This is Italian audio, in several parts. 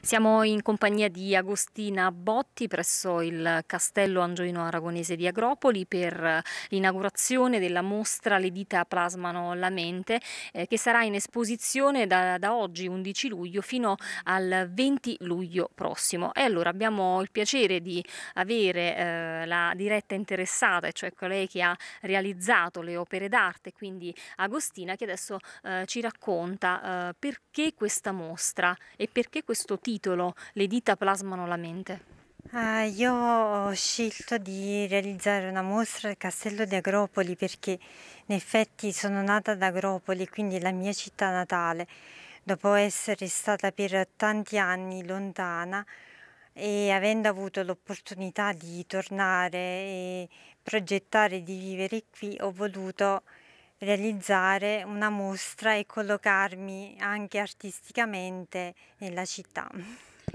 Siamo in compagnia di Agostina Botti presso il Castello Angioino Aragonese di Agropoli per l'inaugurazione della mostra Le dita plasmano la mente eh, che sarà in esposizione da, da, oggi 11 luglio fino al 20 luglio prossimo. E allora abbiamo il piacere di avere eh, la diretta interessata, cioè colei che ha realizzato le opere d'arte, quindi Agostina che adesso eh, ci racconta eh, perché questa mostra e perché questo tipo titolo Le dita plasmano la mente? Uh, io ho scelto di realizzare una mostra al castello di Agropoli perché in effetti sono nata ad Agropoli, quindi la mia città natale, dopo essere stata per tanti anni lontana e avendo avuto l'opportunità di tornare e progettare di vivere qui, ho voluto realizzare una mostra e collocarmi anche artisticamente nella città.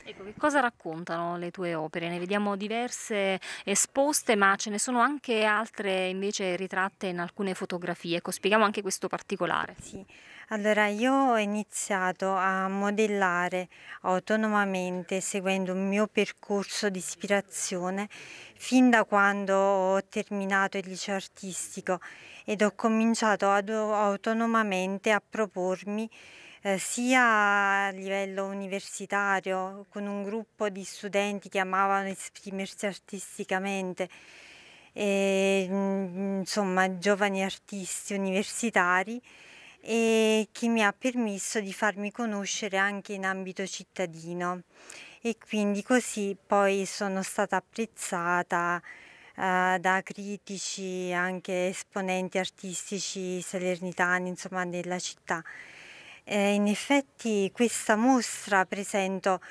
Ecco, che cosa raccontano le tue opere? Ne vediamo diverse esposte, ma ce ne sono anche altre invece ritratte in alcune fotografie. Ecco, spieghiamo anche questo particolare. Sì. Allora, io ho iniziato a modellare autonomamente seguendo un mio percorso di ispirazione fin da quando ho terminato il liceo artistico ed ho cominciato ad, autonomamente a propormi eh, sia a livello universitario con un gruppo di studenti che amavano esprimersi artisticamente. E, mm, insomma, giovani artisti universitari e che mi ha permesso di farmi conoscere anche in ambito cittadino e quindi così poi sono stata apprezzata eh, da critici, anche esponenti artistici salernitani, insomma, della città. Eh, in effetti questa mostra presento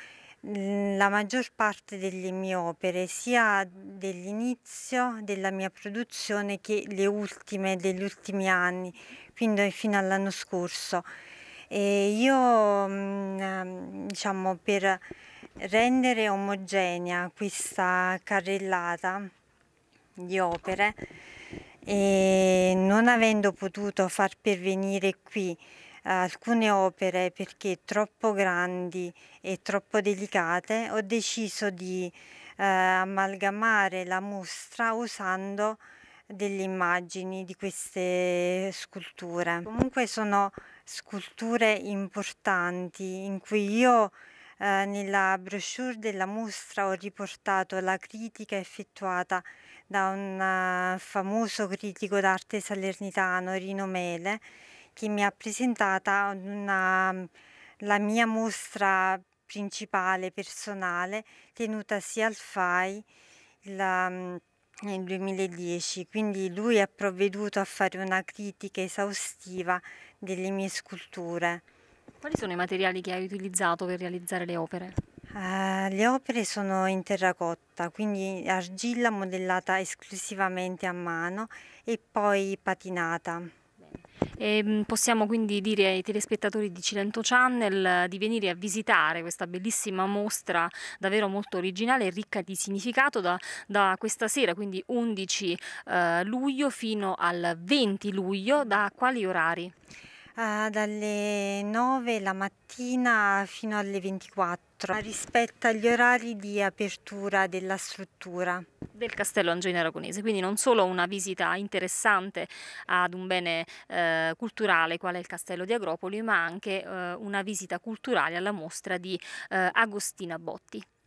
mm, la maggior parte delle mie opere, sia dell'inizio della mia produzione che le ultime degli ultimi anni, quindi fino all'anno scorso. E io, mm, ehm, diciamo, per rendere omogenea questa carrellata di opere, non avendo potuto far pervenire qui alcune opere perché troppo grandi e troppo delicate, ho deciso di eh, amalgamare la mostra usando delle immagini di queste sculture. Comunque sono sculture importanti in cui io eh, nella brochure della mostra ho riportato la critica effettuata da un uh, famoso critico d'arte salernitano, Rino Mele, che mi ha presentata una, la mia mostra principale personale tenutasi al FAI la, mm, nel 2010. Quindi lui ha provveduto a fare una critica esaustiva delle mie sculture. Quali sono i materiali che hai utilizzato per realizzare le opere? Uh, le opere sono in terracotta, quindi argilla modellata esclusivamente a mano e poi patinata. E ehm, possiamo quindi dire ai telespettatori di Cilento Channel eh, di venire a visitare questa bellissima mostra davvero molto originale e ricca di significato da, da questa sera, quindi 11 eh, luglio fino al 20 luglio, da quali orari? Uh, dalle 9 la mattina fino alle 24 24 rispetta gli orari di apertura della struttura. Del Castello Angioina Aragonese, quindi non solo una visita interessante ad un bene eh, culturale quale il Castello di Agropoli, ma anche eh, una visita culturale alla mostra di eh, Agostina Botti.